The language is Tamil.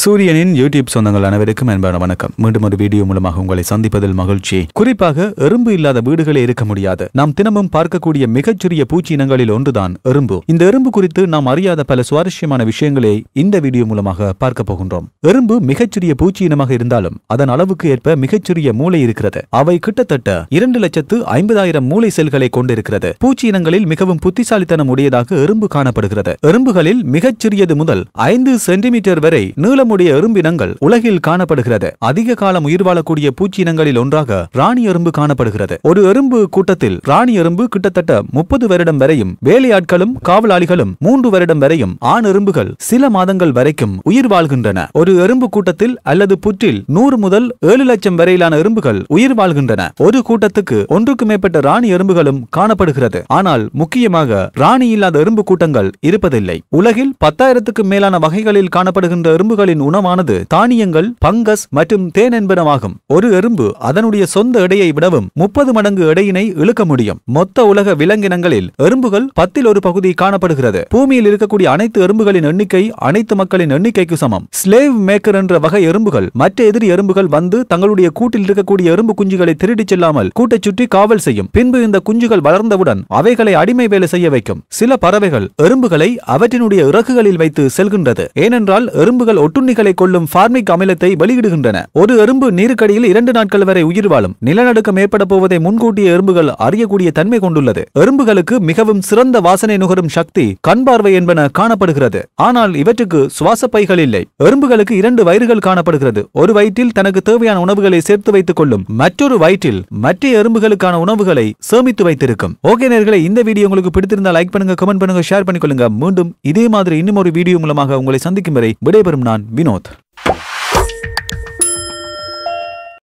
சூரியனின் யூடியூப் சொந்தங்கள் அனைவருக்கும் அன்பான வணக்கம் மீண்டும் ஒரு வீடியோ மூலமாக உங்களை சந்திப்பதில் மகிழ்ச்சி குறிப்பாக எறும்பு இல்லாத வீடுகளே இருக்க முடியாது நாம் தினமும் பார்க்கக்கூடிய மிகச்சிறிய பூச்சி இனங்களில் ஒன்றுதான் எறும்பு இந்த எறும்பு குறித்து நாம் அறியாத பல சுவாரஸ்யமான விஷயங்களை இந்த வீடியோ மூலமாக பார்க்க போகின்றோம் எறும்பு மிகச்சிறிய பூச்சி இனமாக இருந்தாலும் அதன் அளவுக்கு ஏற்ப மிகச்சிறிய மூளை இருக்கிறது அவை கிட்டத்தட்ட இரண்டு லட்சத்து ஐம்பதாயிரம் மூளை செல்களை கொண்டிருக்கிறது பூச்சி இனங்களில் மிகவும் புத்திசாலித்தனம் உடையதாக எறும்பு காணப்படுகிறது எறும்புகளில் மிகச்சிறியது முதல் ஐந்து சென்டிமீட்டர் வரை நீளம் நம்முடைய எறும்பினங்கள் உலகில் காணப்படுகிறது அதிக காலம் உயிர் வாழக்கூடிய பூச்சி இனங்களில் ஒன்றாக ராணி எறும்பு காணப்படுகிறது ஒரு எறும்பு கூட்டத்தில் ராணி எறும்பு கிட்டத்தட்ட முப்பது வருடம் வரையும் வேலையாட்களும் காவலாளிகளும் மூன்று வருடம் வரையும் ஆண் எறும்புகள் சில மாதங்கள் வரைக்கும் உயிர் வாழ்கின்றன ஒரு எறும்பு கூட்டத்தில் அல்லது புற்றில் நூறு முதல் ஏழு லட்சம் வரையிலான எறும்புகள் உயிர் வாழ்கின்றன ஒரு கூட்டத்துக்கு ஒன்றுக்கு மேற்பட்ட ராணி எறும்புகளும் காணப்படுகிறது ஆனால் முக்கியமாக ராணி இல்லாத எறும்பு கூட்டங்கள் இருப்பதில்லை உலகில் பத்தாயிரத்துக்கும் மேலான வகைகளில் காணப்படுகின்ற எறும்புகளின் விலங்குகளின் உணவானது தானியங்கள் பங்கஸ் மற்றும் தேனென்பனமாகும் ஒரு எறும்பு அதனுடைய சொந்த எடையை விடவும் முப்பது மடங்கு எடையினை இழுக்க முடியும் மொத்த உலக விலங்கினங்களில் எறும்புகள் பத்தில் ஒரு பகுதி காணப்படுகிறது பூமியில் இருக்கக்கூடிய அனைத்து எறும்புகளின் எண்ணிக்கை அனைத்து மக்களின் எண்ணிக்கைக்கு சமம் ஸ்லேவ் மேக்கர் என்ற வகை எறும்புகள் மற்ற எதிரி எறும்புகள் வந்து தங்களுடைய கூட்டில் இருக்கக்கூடிய எறும்பு குஞ்சுகளை திருடிச் செல்லாமல் கூட்டைச் சுற்றி காவல் செய்யும் பின்பு இந்த குஞ்சுகள் வளர்ந்தவுடன் அவைகளை அடிமை வேலை செய்ய வைக்கும் சில பறவைகள் எறும்புகளை அவற்றினுடைய இறக்குகளில் வைத்து செல்கின்றது ஏனென்றால் எறும்புகள் ஒட்டுண்ணி ஊன்னிகளை கொள்ளும் ஃபார்மிக் அமிலத்தை வெளியிடுகின்றன ஒரு எறும்பு நீருக்கடியில் இரண்டு நாட்கள் வரை உயிர் வாழும் நிலநடுக்கம் ஏற்பட போவதை முன்கூட்டிய எறும்புகள் அறியக்கூடிய தன்மை கொண்டுள்ளது எறும்புகளுக்கு மிகவும் சிறந்த வாசனை நுகரும் சக்தி கண் பார்வை என்பன காணப்படுகிறது ஆனால் இவற்றுக்கு சுவாச பைகள் இல்லை எறும்புகளுக்கு இரண்டு வயிறுகள் காணப்படுகிறது ஒரு வயிற்றில் தனக்கு தேவையான உணவுகளை சேர்த்து வைத்துக் கொள்ளும் மற்றொரு வயிற்றில் மற்ற எறும்புகளுக்கான உணவுகளை சேமித்து வைத்திருக்கும் ஓகே நேர்களை இந்த வீடியோ உங்களுக்கு பிடித்திருந்தால் லைக் பண்ணுங்க கமெண்ட் பண்ணுங்க ஷேர் பண்ணிக்கொள்ளுங்க மீண்டும் இதே மாதிரி இன்னும் ஒரு வீடியோ மூலமாக உங்களை சந்திக்கும் வரை விடைபெறும் நான் विनोद